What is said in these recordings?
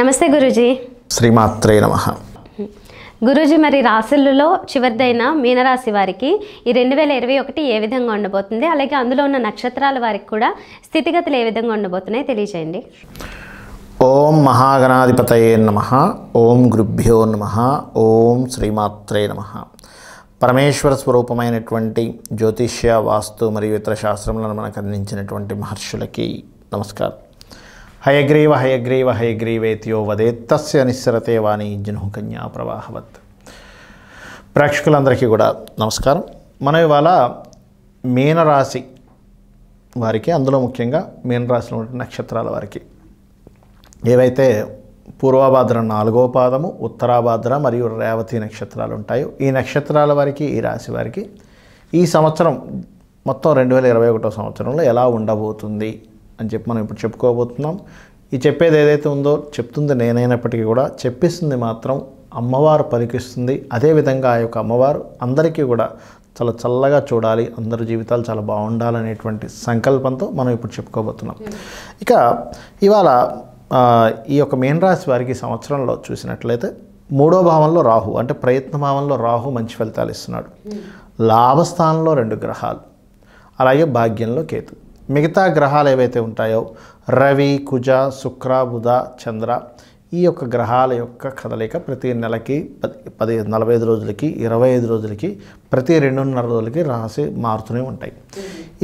నమస్తే గురుజీ శ్రీమాత్రే నమ గురూజీ మరి రాసులలో చివరిదైన మీనరాశి వారికి ఈ రెండు వేల ఇరవై ఒకటి ఏ విధంగా ఉండబోతుంది అలాగే అందులో ఉన్న నక్షత్రాల వారికి కూడా స్థితిగతులు ఏ విధంగా ఉండబోతున్నాయి తెలియజేయండి ఓం మహాగణాధిపతయే నమ ఓం గురుభ్యో నమ ఓం శ్రీమాత్రే నమ పరమేశ్వర స్వరూపమైనటువంటి జ్యోతిష్య వాస్తు మరియు ఇతర శాస్త్రములను మనకు అందించినటువంటి మహర్షులకి నమస్కారం హయగ్రీవ హయగ్రీవ హయగ్రీవేత్యో వదేత్తస్య నిస్సరతే వాణి జును కన్యా ప్రవాహవత్ ప్రేక్షకులందరికీ కూడా నమస్కారం మనం ఇవాళ మీనరాశి వారికి అందులో ముఖ్యంగా మీనరాశిలో ఉన్న నక్షత్రాల వారికి ఏవైతే పూర్వభాద్ర నాలుగో పాదము ఉత్తరాభాద్ర మరియు రేవతి నక్షత్రాలు ఉంటాయో ఈ నక్షత్రాల వారికి ఈ రాశి వారికి ఈ సంవత్సరం మొత్తం రెండు వేల ఇరవై ఒకటో సంవత్సరంలో ఎలా ఉండబోతుంది అని చెప్పి మనం ఇప్పుడు చెప్పుకోబోతున్నాం ఈ చెప్పేది ఏదైతే ఉందో చెప్తుంది నేనైనప్పటికీ కూడా చెప్పిస్తుంది మాత్రం అమ్మవారు పలికిస్తుంది అదేవిధంగా ఆ యొక్క అమ్మవారు అందరికీ కూడా చాలా చల్లగా చూడాలి అందరి జీవితాలు చాలా బాగుండాలనేటువంటి సంకల్పంతో మనం ఇప్పుడు చెప్పుకోబోతున్నాం ఇక ఇవాళ ఈ యొక్క మీన రాశి వారికి సంవత్సరంలో చూసినట్లయితే మూడో భావంలో రాహు అంటే ప్రయత్న భావంలో రాహు మంచి ఫలితాలు ఇస్తున్నాడు లాభస్థానంలో రెండు గ్రహాలు అలాగే భాగ్యంలో కేతు మిగతా గ్రహాలు ఏవైతే ఉంటాయో రవి కుజ శుక్ర బుధ చంద్ర ఈ యొక్క గ్రహాల యొక్క కదలిక ప్రతి నెలకి పది పది నలభై ఐదు రోజులకి ఇరవై ఐదు రోజులకి ప్రతి రెండున్నర రోజులకి రాసి మారుతూనే ఉంటాయి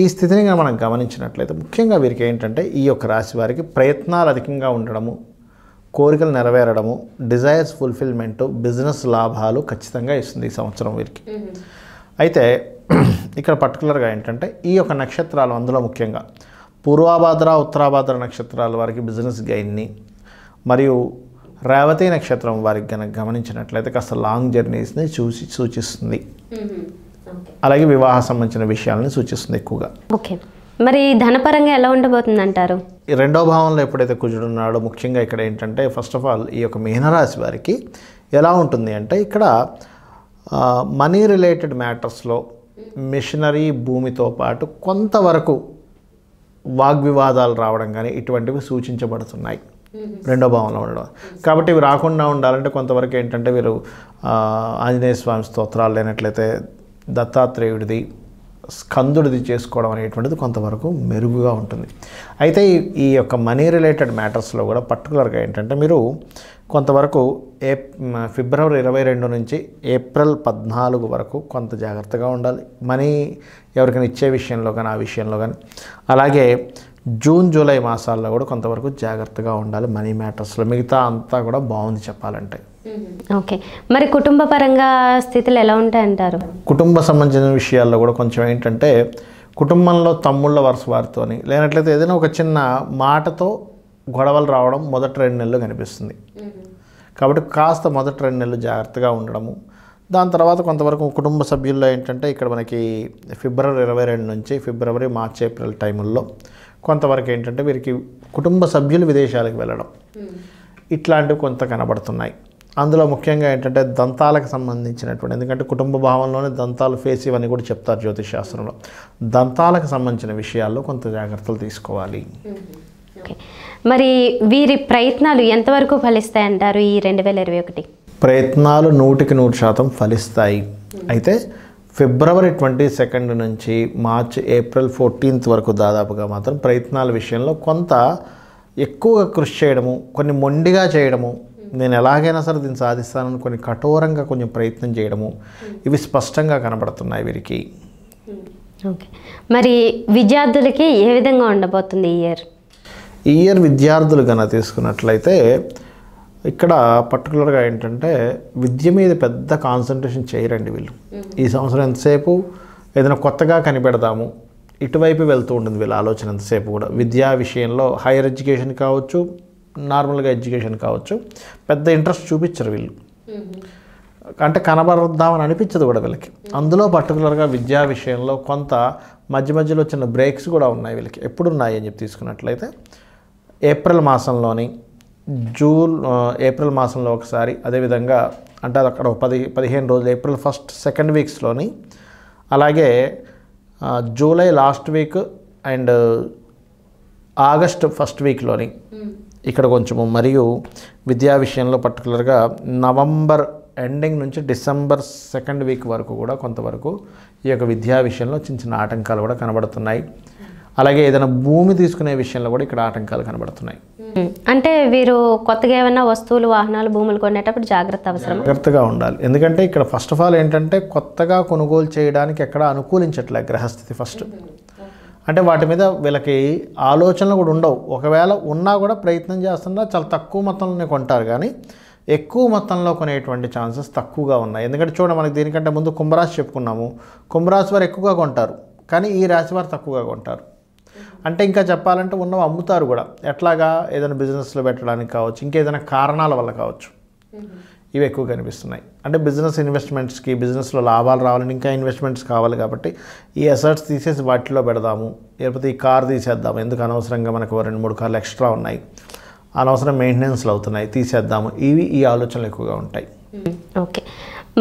ఈ స్థితిని మనం గమనించినట్లయితే ముఖ్యంగా వీరికి ఏంటంటే ఈ యొక్క రాశి వారికి ప్రయత్నాలు అధికంగా ఉండడము కోరికలు నెరవేరడము డిజైర్స్ ఫుల్ఫిల్మెంటు బిజినెస్ లాభాలు ఖచ్చితంగా ఇస్తుంది ఈ సంవత్సరం వీరికి అయితే ఇక్కడ పర్టికులర్గా ఏంటంటే ఈ యొక్క నక్షత్రాలు అందులో ముఖ్యంగా పూర్వాభాద్ర ఉత్తరాభాద్ర నక్షత్రాలు వారికి బిజినెస్ గైన్ని మరియు రేవతి నక్షత్రం వారికి కనుక గమనించినట్లయితే కాస్త లాంగ్ జర్నీస్ని చూసి సూచిస్తుంది mm-hmm. అలాగే వివాహ సంబంధించిన విషయాలను సూచిస్తుంది ఎక్కువగా ఓకే మరి ధనపరంగా ఎలా ఉండబోతుంది అంటారు రెండో భావంలో ఎప్పుడైతే కుజుడు ఉన్నాడో ముఖ్యంగా ఇక్కడ ఏంటంటే ఫస్ట్ ఆఫ్ ఆల్ ఈ యొక్క మీనరాశి వారికి ఎలా ఉంటుంది అంటే ఇక్కడ మనీ రిలేటెడ్ మ్యాటర్స్లో మిషనరీ భూమితో పాటు కొంతవరకు వాగ్వివాదాలు రావడం కానీ ఇటువంటివి సూచించబడుతున్నాయి రెండో భావంలో ఉండడం కాబట్టి ఇవి రాకుండా ఉండాలంటే కొంతవరకు ఏంటంటే వీరు ఆంజనేయ స్వామి స్తోత్రాలు లేనట్లయితే దత్తాత్రేయుడిది స్కందుడిది చేసుకోవడం అనేటువంటిది కొంతవరకు మెరుగుగా ఉంటుంది అయితే ఈ యొక్క మనీ రిలేటెడ్ మ్యాటర్స్లో కూడా పర్టికులర్గా ఏంటంటే మీరు కొంతవరకు ఏ ఫిబ్రవరి ఇరవై రెండు నుంచి ఏప్రిల్ పద్నాలుగు వరకు కొంత జాగ్రత్తగా ఉండాలి మనీ ఎవరికైనా ఇచ్చే విషయంలో కానీ ఆ విషయంలో కానీ అలాగే జూన్ జూలై మాసాల్లో కూడా కొంతవరకు జాగ్రత్తగా ఉండాలి మనీ మ్యాటర్స్లో మిగతా అంతా కూడా బాగుంది చెప్పాలంటే ఓకే మరి కుటుంబ పరంగా స్థితిలో ఎలా ఉంటాయంటారు కుటుంబ సంబంధించిన విషయాల్లో కూడా కొంచెం ఏంటంటే కుటుంబంలో తమ్ముళ్ళ వరుస వారితోని లేనట్లయితే ఏదైనా ఒక చిన్న మాటతో గొడవలు రావడం మొదటి రెండు నెలలు కనిపిస్తుంది కాబట్టి కాస్త మొదటి రెండు నెలలు జాగ్రత్తగా ఉండడము దాని తర్వాత కొంతవరకు కుటుంబ సభ్యుల్లో ఏంటంటే ఇక్కడ మనకి ఫిబ్రవరి ఇరవై రెండు నుంచి ఫిబ్రవరి మార్చి ఏప్రిల్ టైముల్లో కొంతవరకు ఏంటంటే వీరికి కుటుంబ సభ్యులు విదేశాలకు వెళ్ళడం hmm. ఇట్లాంటివి కొంత కనబడుతున్నాయి అందులో ముఖ్యంగా ఏంటంటే దంతాలకు సంబంధించినటువంటి ఎందుకంటే కుటుంబ భావంలోనే దంతాలు ఫేస్ ఇవన్నీ కూడా చెప్తారు జ్యోతిష్ శాస్త్రంలో దంతాలకు సంబంధించిన విషయాల్లో కొంత జాగ్రత్తలు తీసుకోవాలి hmm. మరి వీరి ప్రయత్నాలు ఎంతవరకు ఫలిస్తాయి అంటారు ఈ రెండు వేల ఇరవై ఒకటి ప్రయత్నాలు నూటికి నూరు శాతం ఫలిస్తాయి అయితే ఫిబ్రవరి ట్వంటీ సెకండ్ నుంచి మార్చ్ ఏప్రిల్ ఫోర్టీన్త్ వరకు దాదాపుగా మాత్రం ప్రయత్నాల విషయంలో కొంత ఎక్కువగా కృషి చేయడము కొన్ని మొండిగా చేయడము నేను ఎలాగైనా సరే దీన్ని సాధిస్తానని కొన్ని కఠోరంగా కొంచెం ప్రయత్నం చేయడము ఇవి స్పష్టంగా కనబడుతున్నాయి వీరికి ఓకే hmm. మరి విద్యార్థులకి ఏ విధంగా ఉండబోతుంది ఇయర్ ఇయర్ విద్యార్థులు కనుక తీసుకున్నట్లయితే ఇక్కడ పర్టికులర్గా ఏంటంటే విద్య మీద పెద్ద కాన్సన్ట్రేషన్ చేయరండి వీళ్ళు ఈ సంవత్సరం ఎంతసేపు ఏదైనా కొత్తగా కనిపెడదాము ఇటువైపు వెళ్తూ ఉంటుంది వీళ్ళ ఆలోచన ఎంతసేపు కూడా విద్యా విషయంలో హైయర్ ఎడ్యుకేషన్ కావచ్చు నార్మల్గా ఎడ్యుకేషన్ కావచ్చు పెద్ద ఇంట్రెస్ట్ చూపించరు వీళ్ళు అంటే కనబడదామని అనిపించదు కూడా వీళ్ళకి అందులో పర్టికులర్గా విద్యా విషయంలో కొంత మధ్య మధ్యలో చిన్న బ్రేక్స్ కూడా ఉన్నాయి వీళ్ళకి ఎప్పుడు ఉన్నాయి అని చెప్పి తీసుకున్నట్లయితే ఏప్రిల్ మాసంలోని జూన్ ఏప్రిల్ మాసంలో ఒకసారి అదేవిధంగా అంటే అది అక్కడ పది పదిహేను రోజులు ఏప్రిల్ ఫస్ట్ సెకండ్ వీక్స్లోని అలాగే July last week and August first వీక్లోని ఇక్కడ కొంచెము మరియు విద్యా విషయంలో పర్టికులర్గా నవంబర్ ఎండింగ్ నుంచి డిసెంబర్ సెకండ్ వీక్ వరకు కూడా కొంతవరకు ఈ యొక్క విద్యా విషయంలో చిన్న చిన్న ఆటంకాలు కూడా కనబడుతున్నాయి అలాగే ఏదైనా భూమి తీసుకునే విషయంలో కూడా ఇక్కడ ఆటంకాలు కనబడుతున్నాయి అంటే వీరు కొత్తగా ఏమైనా వస్తువులు వాహనాలు భూములు కొనేటప్పుడు జాగ్రత్త అవసరం జాగ్రత్తగా ఉండాలి ఎందుకంటే ఇక్కడ ఫస్ట్ ఆఫ్ ఆల్ ఏంటంటే కొత్తగా కొనుగోలు చేయడానికి ఎక్కడ అనుకూలించట్లే గ్రహస్థితి ఫస్ట్ అంటే వాటి మీద వీళ్ళకి ఆలోచనలు కూడా ఉండవు ఒకవేళ ఉన్నా కూడా ప్రయత్నం చేస్తున్నా చాలా తక్కువ మొత్తంలోనే కొంటారు కానీ ఎక్కువ మొత్తంలో కొనేటువంటి ఛాన్సెస్ తక్కువగా ఉన్నాయి ఎందుకంటే చూడండి మనకి దీనికంటే ముందు కుంభరాశి చెప్పుకున్నాము కుంభరాశి వారు ఎక్కువగా కొంటారు కానీ ఈ రాశి వారు తక్కువగా కొంటారు అంటే ఇంకా చెప్పాలంటే ఉన్నవి అమ్ముతారు కూడా ఎట్లాగా ఏదైనా బిజినెస్లో పెట్టడానికి కావచ్చు ఇంకేదైనా కారణాల వల్ల కావచ్చు ఇవి ఎక్కువ కనిపిస్తున్నాయి అంటే బిజినెస్ ఇన్వెస్ట్మెంట్స్కి బిజినెస్లో లాభాలు రావాలని ఇంకా ఇన్వెస్ట్మెంట్స్ కావాలి కాబట్టి ఈ అసెట్స్ తీసేసి వాటిలో పెడదాము లేకపోతే ఈ కార్ తీసేద్దాము ఎందుకు అనవసరంగా మనకు రెండు మూడు కార్లు ఎక్స్ట్రా ఉన్నాయి అనవసరం మెయింటెనెన్స్లు అవుతున్నాయి తీసేద్దాము ఇవి ఈ ఆలోచనలు ఎక్కువగా ఉంటాయి ఓకే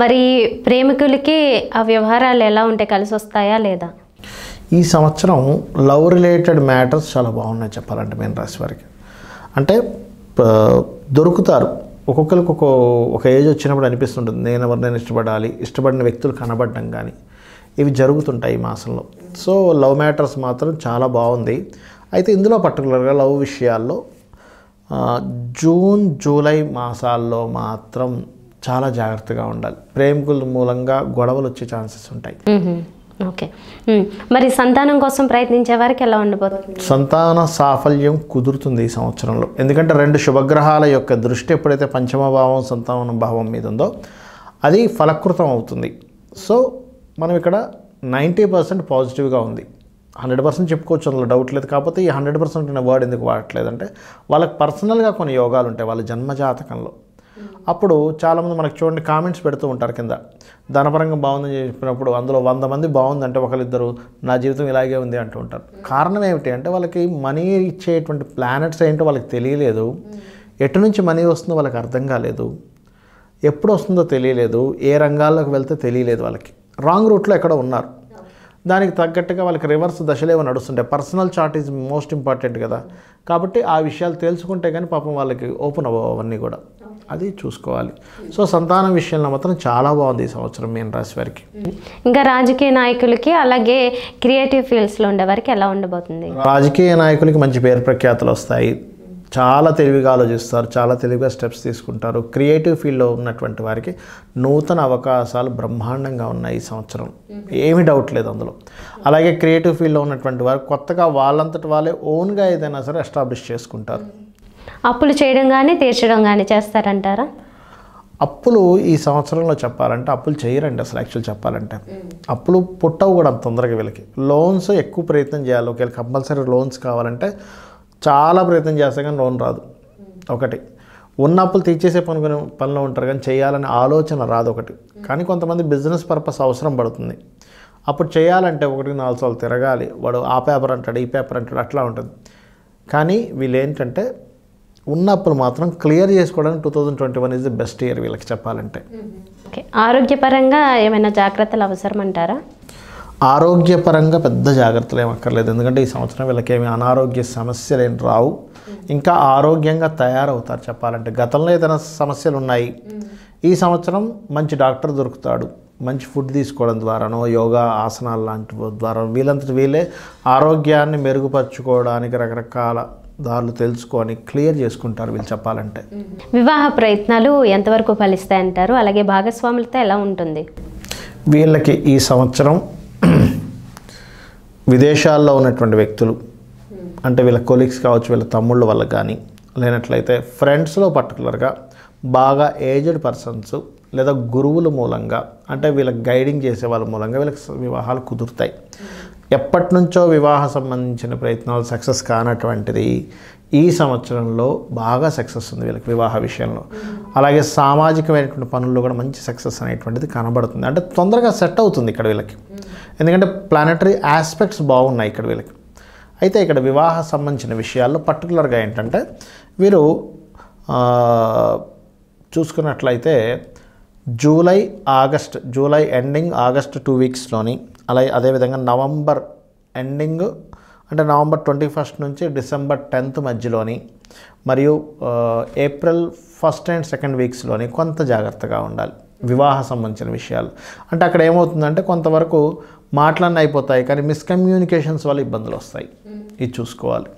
మరి ప్రేమికులకి ఆ వ్యవహారాలు ఎలా ఉంటే కలిసి వస్తాయా లేదా ఈ సంవత్సరం లవ్ రిలేటెడ్ మ్యాటర్స్ చాలా బాగున్నాయి చెప్పాలంటే మీన రాశి వారికి అంటే దొరుకుతారు ఒక్కొక్కరికి ఒక ఒక ఏజ్ వచ్చినప్పుడు అనిపిస్తుంటుంది నేను ఎవరినైనా ఇష్టపడాలి ఇష్టపడిన వ్యక్తులు కనబడడం కానీ ఇవి జరుగుతుంటాయి ఈ మాసంలో సో లవ్ మ్యాటర్స్ మాత్రం చాలా బాగుంది అయితే ఇందులో పర్టికులర్గా లవ్ విషయాల్లో జూన్ జూలై మాసాల్లో మాత్రం చాలా జాగ్రత్తగా ఉండాలి ప్రేమికుల మూలంగా గొడవలు వచ్చే ఛాన్సెస్ ఉంటాయి ఓకే మరి సంతానం కోసం ప్రయత్నించే వారికి ఎలా ఉండిపోతుంది సంతాన సాఫల్యం కుదురుతుంది ఈ సంవత్సరంలో ఎందుకంటే రెండు శుభగ్రహాల యొక్క దృష్టి ఎప్పుడైతే పంచమ భావం సంతాన భావం మీద ఉందో అది ఫలకృతం అవుతుంది సో మనం ఇక్కడ నైంటీ పర్సెంట్ పాజిటివ్గా ఉంది హండ్రెడ్ పర్సెంట్ చెప్పుకోవచ్చు అందులో డౌట్ లేదు కాకపోతే ఈ హండ్రెడ్ పర్సెంట్ అనే వర్డ్ ఎందుకు వాడట్లేదంటే వాళ్ళకి పర్సనల్గా కొన్ని యోగాలు ఉంటాయి వాళ్ళ జన్మజాతకంలో అప్పుడు చాలామంది మనకు చూడండి కామెంట్స్ పెడుతూ ఉంటారు కింద ధనపరంగా బాగుందని చెప్పినప్పుడు అందులో వంద మంది బాగుందంటే ఒకరిద్దరు నా జీవితం ఇలాగే ఉంది అంటూ ఉంటారు కారణం ఏమిటి అంటే వాళ్ళకి మనీ ఇచ్చేటువంటి ప్లానెట్స్ ఏంటో వాళ్ళకి తెలియలేదు ఎటు నుంచి మనీ వస్తుందో వాళ్ళకి అర్థం కాలేదు ఎప్పుడు వస్తుందో తెలియలేదు ఏ రంగాల్లోకి వెళ్తే తెలియలేదు వాళ్ళకి రాంగ్ రూట్లో ఎక్కడ ఉన్నారు దానికి తగ్గట్టుగా వాళ్ళకి రివర్స్ దశలేవో నడుస్తుంటాయి personal chart is most important కదా కాబట్టి ఆ విషయాలు తెలుసుకుంటే కానీ పాపం వాళ్ళకి ఓపెన్ అవ్వవు అవన్నీ కూడా అది చూసుకోవాలి సో సంతానం విషయంలో మాత్రం చాలా బాగుంది ఈ సంవత్సరం మీన్ రాశి వారికి ఇంకా రాజకీయ నాయకులకి అలాగే క్రియేటివ్ ఫీల్డ్స్లో వారికి ఎలా ఉండబోతుంది రాజకీయ నాయకులకి మంచి పేరు ప్రఖ్యాతులు వస్తాయి చాలా తెలివిగా ఆలోచిస్తారు చాలా తెలివిగా స్టెప్స్ తీసుకుంటారు క్రియేటివ్ ఫీల్డ్లో ఉన్నటువంటి వారికి నూతన అవకాశాలు బ్రహ్మాండంగా ఉన్నాయి ఈ సంవత్సరం ఏమి డౌట్ లేదు అందులో అలాగే క్రియేటివ్ ఫీల్డ్లో ఉన్నటువంటి వారు కొత్తగా వాళ్ళంతటి వాళ్ళే ఓన్గా ఏదైనా సరే ఎస్టాబ్లిష్ చేసుకుంటారు అప్పులు చేయడం కానీ తీర్చడం కానీ చేస్తారంటారా అప్పులు ఈ సంవత్సరంలో చెప్పాలంటే అప్పులు చేయరండి అసలు యాక్చువల్ చెప్పాలంటే అప్పులు పుట్టవు కూడా అంత తొందరగా వీళ్ళకి లోన్స్ ఎక్కువ ప్రయత్నం చేయాలి ఒకవేళ కంపల్సరీ లోన్స్ కావాలంటే చాలా ప్రయత్నం చేస్తే కానీ లోన్ రాదు ఒకటి ఉన్న అప్పులు తీర్చేసే పనుకునే పనిలో ఉంటారు కానీ చేయాలనే ఆలోచన రాదు ఒకటి కానీ కొంతమంది బిజినెస్ పర్పస్ అవసరం పడుతుంది అప్పుడు చేయాలంటే ఒకటి నాలుగు సార్లు తిరగాలి వాడు ఆ పేపర్ అంటాడు ఈ పేపర్ అంటాడు అట్లా ఉంటుంది కానీ వీళ్ళు ఏంటంటే ఉన్న అప్పులు మాత్రం క్లియర్ చేసుకోవడానికి two thousand twenty one is the best year వీళ్ళకి చెప్పాలంటే ఓకే ఆరోగ్యపరంగా ఏమైనా జాగ్రత్తలు అవసరం అంటారా ఆరోగ్యపరంగా పెద్ద జాగ్రత్తలు ఏమి అక్కర్లేదు ఎందుకంటే ఈ సంవత్సరం వీళ్ళకి ఏమి అనారోగ్య సమస్యలు ఏం రావు ఇంకా ఆరోగ్యంగా తయారవుతారు చెప్పాలంటే గతంలో ఏదైనా సమస్యలు ఉన్నాయి ఈ సంవత్సరం మంచి డాక్టర్ దొరుకుతాడు మంచి ఫుడ్ తీసుకోవడం ద్వారానో యోగా ఆసనాలు లాంటి ద్వారా వీళ్ళంతటి వీళ్ళే ఆరోగ్యాన్ని మెరుగుపరచుకోవడానికి రకరకాల దారులు తెలుసుకొని క్లియర్ చేసుకుంటారు వీళ్ళు చెప్పాలంటే వివాహ ప్రయత్నాలు ఎంతవరకు ఫలిస్తాయంటారు అలాగే భాగస్వాములతో ఎలా ఉంటుంది వీళ్ళకి ఈ సంవత్సరం విదేశాల్లో ఉన్నటువంటి వ్యక్తులు అంటే వీళ్ళ కొలీగ్స్ కావచ్చు వీళ్ళ తమ్ముళ్ళు వల్ల కానీ లేనట్లయితే ఫ్రెండ్స్లో పర్టికులర్గా బాగా ఏజ్డ్ పర్సన్స్ లేదా గురువుల మూలంగా అంటే వీళ్ళకి గైడింగ్ చేసే వాళ్ళ మూలంగా వీళ్ళకి వివాహాలు కుదురుతాయి ఎప్పటి నుంచో వివాహ సంబంధించిన ప్రయత్నాలు సక్సెస్ కానటువంటిది ఈ సంవత్సరంలో బాగా సక్సెస్ ఉంది వీళ్ళకి వివాహ విషయంలో అలాగే సామాజికమైనటువంటి పనుల్లో కూడా మంచి సక్సెస్ అనేటువంటిది కనబడుతుంది అంటే తొందరగా సెట్ అవుతుంది ఇక్కడ వీళ్ళకి ఎందుకంటే ప్లానటరీ ఆస్పెక్ట్స్ బాగున్నాయి ఇక్కడ వీళ్ళకి అయితే ఇక్కడ వివాహ సంబంధించిన విషయాల్లో పర్టికులర్గా ఏంటంటే వీరు చూసుకున్నట్లయితే July August July ending August two వీక్స్లోని అలాగే అదేవిధంగా నవంబర్ ఎండింగ్ అంటే నవంబర్ ట్వంటీ ఫస్ట్ నుంచి డిసెంబర్ టెన్త్ మధ్యలోని మరియు ఏప్రిల్ ఫస్ట్ అండ్ సెకండ్ వీక్స్లోని కొంత జాగ్రత్తగా ఉండాలి వివాహ సంబంధించిన విషయాలు అంటే అక్కడ ఏమవుతుందంటే కొంతవరకు మాట్లాడిన అయిపోతాయి కానీ మిస్కమ్యూనికేషన్స్ వల్ల ఇబ్బందులు వస్తాయి ఇది చూసుకోవాలి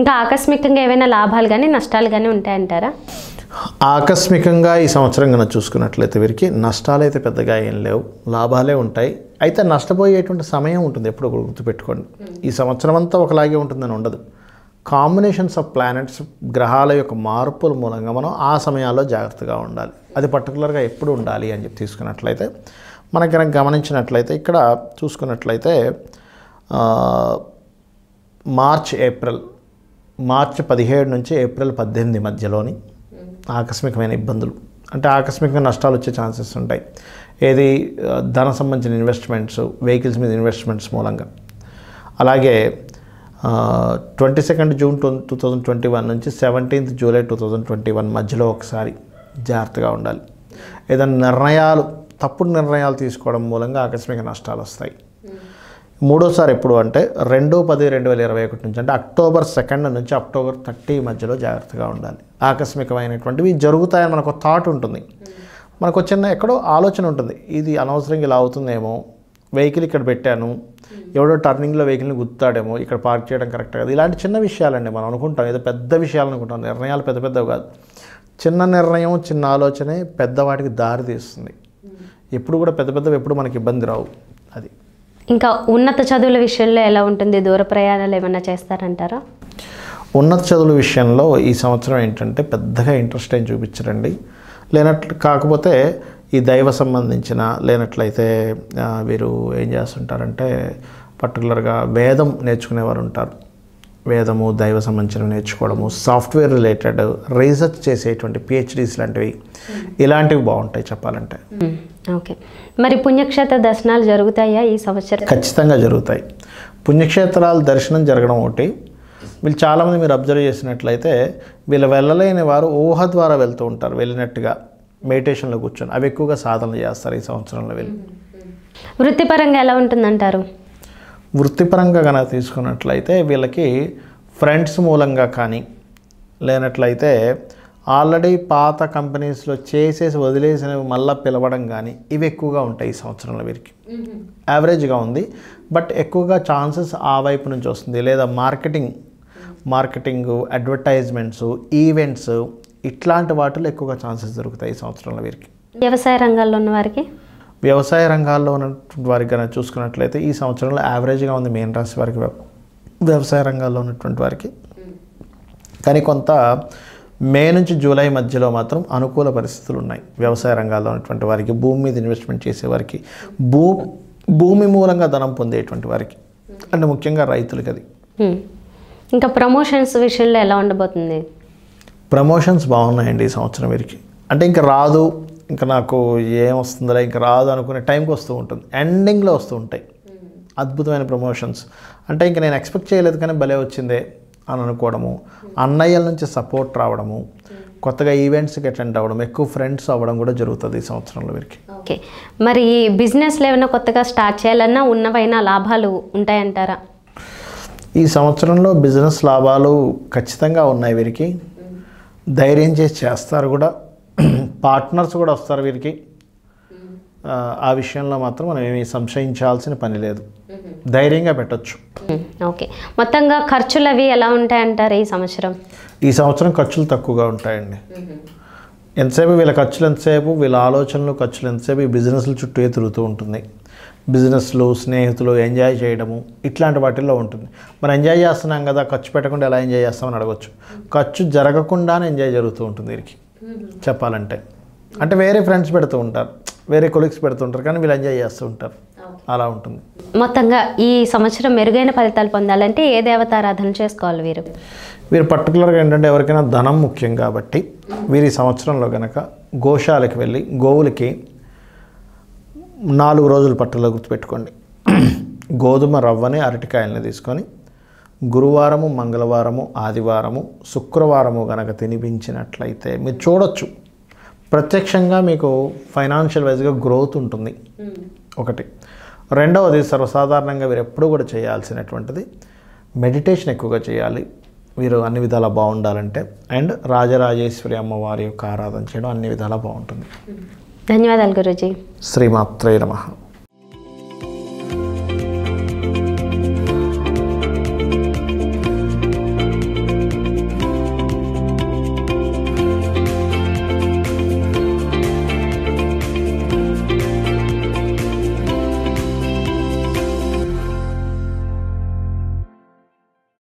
ఇంకా ఆకస్మికంగా ఏవైనా లాభాలు కానీ నష్టాలు కానీ ఉంటాయంటారా ఆకస్మికంగా ఈ సంవత్సరం కనుక చూసుకున్నట్లయితే వీరికి నష్టాలు అయితే పెద్దగా ఏం లేవు లాభాలే ఉంటాయి అయితే నష్టపోయేటువంటి సమయం ఉంటుంది ఎప్పుడు గుర్తుపెట్టుకోండి hmm. ఈ సంవత్సరం అంతా ఒకలాగే ఉంటుందని ఉండదు కాంబినేషన్స్ ఆఫ్ ప్లానెట్స్ గ్రహాల యొక్క మార్పుల మూలంగా మనం ఆ సమయాల్లో జాగ్రత్తగా ఉండాలి అది పర్టికులర్గా ఎప్పుడు ఉండాలి అని చెప్పి తీసుకున్నట్లయితే మనకి కనుక గమనించినట్లయితే ఇక్కడ చూసుకున్నట్లయితే మార్చ్ ఏప్రిల్ మార్చ్ పదిహేడు నుంచి ఏప్రిల్ పద్దెనిమిది మధ్యలోని ఆకస్మికమైన ఇబ్బందులు అంటే ఆకస్మికంగా నష్టాలు వచ్చే ఛాన్సెస్ ఉంటాయి ఏది ధన సంబంధించిన ఇన్వెస్ట్మెంట్స్ వెహికల్స్ మీద ఇన్వెస్ట్మెంట్స్ మూలంగా అలాగే twenty second June two thousand twenty one నుంచి seventeenth July two thousand twenty one మధ్యలో ఒకసారి జాగ్రత్తగా ఉండాలి ఏదైనా నిర్ణయాలు తప్పుడు నిర్ణయాలు తీసుకోవడం మూలంగా ఆకస్మిక నష్టాలు వస్తాయి మూడోసారి ఎప్పుడు అంటే రెండో పది రెండు వేల ఇరవై ఒకటి నుంచి అంటే అక్టోబర్ సెకండ్ నుంచి అక్టోబర్ థర్టీ మధ్యలో జాగ్రత్తగా ఉండాలి ఆకస్మికమైనటువంటివి జరుగుతాయని మనకు థాట్ ఉంటుంది మనకు చిన్న ఎక్కడో ఆలోచన ఉంటుంది ఇది అనవసరంగా ఇలా అవుతుందేమో వెహికల్ ఇక్కడ పెట్టాను ఎవడో టర్నింగ్లో వెహికల్ని గుర్తాడేమో ఇక్కడ పార్క్ చేయడం కరెక్ట్ కాదు ఇలాంటి చిన్న విషయాలండి మనం అనుకుంటాం ఏదో పెద్ద విషయాలు అనుకుంటాం నిర్ణయాలు పెద్ద పెద్దవి కాదు చిన్న నిర్ణయం చిన్న ఆలోచనే పెద్దవాటికి దారి తీస్తుంది ఎప్పుడు కూడా పెద్ద పెద్దవి ఎప్పుడు మనకి ఇబ్బంది రావు అది ఇంకా ఉన్నత చదువుల విషయంలో ఎలా ఉంటుంది దూర ప్రయాణాలు ఏమైనా చేస్తారంటారా ఉన్నత చదువుల విషయంలో ఈ సంవత్సరం ఏంటంటే పెద్దగా ఇంట్రెస్ట్ ఏం చూపించరండి లేనట్లు కాకపోతే ఈ దైవ సంబంధించిన లేనట్లయితే వీరు ఏం చేస్తుంటారంటే పర్టికులర్గా వేదం నేర్చుకునేవారు ఉంటారు వేదము దైవ సంబంధించిన నేర్చుకోవడము సాఫ్ట్వేర్ రిలేటెడ్ రీసెర్చ్ చేసేటువంటి పిహెచ్డీస్ లాంటివి hmm. ఇలాంటివి బాగుంటాయి చెప్పాలంటే ఓకే hmm. మరి పుణ్యక్షేత్ర దర్శనాలు జరుగుతాయా ఈ సంవత్సరం ఖచ్చితంగా జరుగుతాయి పుణ్యక్షేత్రాలు దర్శనం జరగడం ఒకటి వీళ్ళు చాలామంది మీరు అబ్జర్వ్ చేసినట్లయితే వీళ్ళు వెళ్ళలేని వారు ఊహ ద్వారా వెళ్తూ ఉంటారు వెళ్ళినట్టుగా మెడిటేషన్లో కూర్చొని అవి ఎక్కువగా సాధనలు చేస్తారు ఈ సంవత్సరంలో వీళ్ళు hmm. వృత్తిపరంగా ఎలా ఉంటుందంటారు వృత్తిపరంగా కనుక తీసుకున్నట్లయితే వీళ్ళకి ఫ్రెండ్స్ మూలంగా కానీ లేనట్లయితే ఆల్రెడీ పాత కంపెనీస్లో చేసేసి వదిలేసినవి మళ్ళీ పిలవడం కానీ ఇవి ఎక్కువగా ఉంటాయి ఈ సంవత్సరంలో వీరికి యావరేజ్గా ఉంది బట్ ఎక్కువగా ఛాన్సెస్ ఆ వైపు నుంచి వస్తుంది లేదా మార్కెటింగ్ మార్కెటింగ్ అడ్వర్టైజ్మెంట్స్ ఈవెంట్స్ ఇట్లాంటి వాటిలో ఎక్కువగా ఛాన్సెస్ దొరుకుతాయి ఈ సంవత్సరంలో వీరికి వ్యవసాయ రంగాల్లో ఉన్న వారికి వ్యవసాయ రంగాల్లో ఉన్న వారికి కనుక చూసుకున్నట్లయితే ఈ సంవత్సరంలో యావరేజ్గా ఉంది మెయిన్ రాశి వారికి వ్యవసాయ రంగాల్లో ఉన్నటువంటి వారికి hmm. కానీ కొంత మే నుంచి జూలై మధ్యలో మాత్రం అనుకూల పరిస్థితులు ఉన్నాయి వ్యవసాయ రంగాల్లో ఉన్నటువంటి వారికి భూమి మీద ఇన్వెస్ట్మెంట్ చేసేవారికి భూ భూమి మూలంగా ధనం పొందేటువంటి వారికి hmm. అంటే ముఖ్యంగా రైతులకి అది hmm. ఇంకా ప్రమోషన్స్ విషయంలో ఎలా ఉండబోతుంది ప్రమోషన్స్ బాగున్నాయండి ఈ సంవత్సరం వీరికి అంటే ఇంకా రాదు ఇంకా నాకు ఏమొస్తుందిలే ఇంకా రాదు అనుకునే టైంకి వస్తూ ఉంటుంది ఎండింగ్లో వస్తూ ఉంటాయి అద్భుతమైన ప్రమోషన్స్ అంటే ఇంకా నేను ఎక్స్పెక్ట్ చేయలేదు కానీ భలే వచ్చిందే అని అనుకోవడము అన్నయ్యల నుంచి సపోర్ట్ రావడము కొత్తగా ఈవెంట్స్కి అటెండ్ అవ్వడం ఎక్కువ ఫ్రెండ్స్ అవ్వడం కూడా జరుగుతుంది ఈ సంవత్సరంలో వీరికి ఓకే మరి బిజినెస్లో ఏమైనా కొత్తగా స్టార్ట్ చేయాలన్నా ఉన్నవైనా లాభాలు ఉంటాయంటారా ఈ సంవత్సరంలో బిజినెస్ లాభాలు ఖచ్చితంగా ఉన్నాయి వీరికి ధైర్యం చేసి చేస్తారు కూడా పార్ట్నర్స్ కూడా వస్తారు వీరికి ఆ విషయంలో మాత్రం మనం ఏమి సంశయించాల్సిన పని లేదు ధైర్యంగా పెట్టచ్చు ఓకే మొత్తంగా ఖర్చులు అవి ఎలా ఉంటాయంటారు ఈ సంవత్సరం ఈ సంవత్సరం ఖర్చులు తక్కువగా ఉంటాయండి ఎంతసేపు వీళ్ళ ఖర్చులు ఎంతసేపు వీళ్ళ ఆలోచనలు ఖర్చులు ఎంతసేపు ఈ బిజినెస్లు చుట్టూ తిరుగుతూ ఉంటుంది బిజినెస్లు స్నేహితులు ఎంజాయ్ చేయడము ఇట్లాంటి వాటిల్లో ఉంటుంది మనం ఎంజాయ్ చేస్తున్నాం కదా ఖర్చు పెట్టకుండా ఎలా ఎంజాయ్ చేస్తామని అడగచ్చు ఖర్చు జరగకుండానే ఎంజాయ్ జరుగుతూ ఉంటుంది వీరికి చెప్పాలంటే అంటే వేరే ఫ్రెండ్స్ పెడుతూ ఉంటారు వేరే కొలీగ్స్ ఉంటారు కానీ వీళ్ళు ఎంజాయ్ చేస్తూ ఉంటారు అలా ఉంటుంది మొత్తంగా ఈ సంవత్సరం మెరుగైన ఫలితాలు పొందాలంటే ఏ దేవతారాధన చేసుకోవాలి వీరు వీరు పర్టికులర్గా ఏంటంటే ఎవరికైనా ధనం ముఖ్యం కాబట్టి వీరి సంవత్సరంలో కనుక గోశాలకు వెళ్ళి గోవులకి నాలుగు రోజులు పట్టలో గుర్తుపెట్టుకోండి గోధుమ రవ్వని అరటికాయలని తీసుకొని గురువారము మంగళవారము ఆదివారము శుక్రవారము గనక తినిపించినట్లయితే మీరు చూడొచ్చు ప్రత్యక్షంగా మీకు ఫైనాన్షియల్ వైజ్గా గ్రోత్ ఉంటుంది hmm. ఒకటి రెండవది సర్వసాధారణంగా మీరు ఎప్పుడూ కూడా చేయాల్సినటువంటిది మెడిటేషన్ ఎక్కువగా చేయాలి వీరు అన్ని విధాలా బాగుండాలంటే అండ్ రాజరాజేశ్వరి అమ్మవారి యొక్క ఆరాధన చేయడం అన్ని విధాలా బాగుంటుంది hmm. ధన్యవాదాలు గురుజీ శ్రీమాత్రే నమ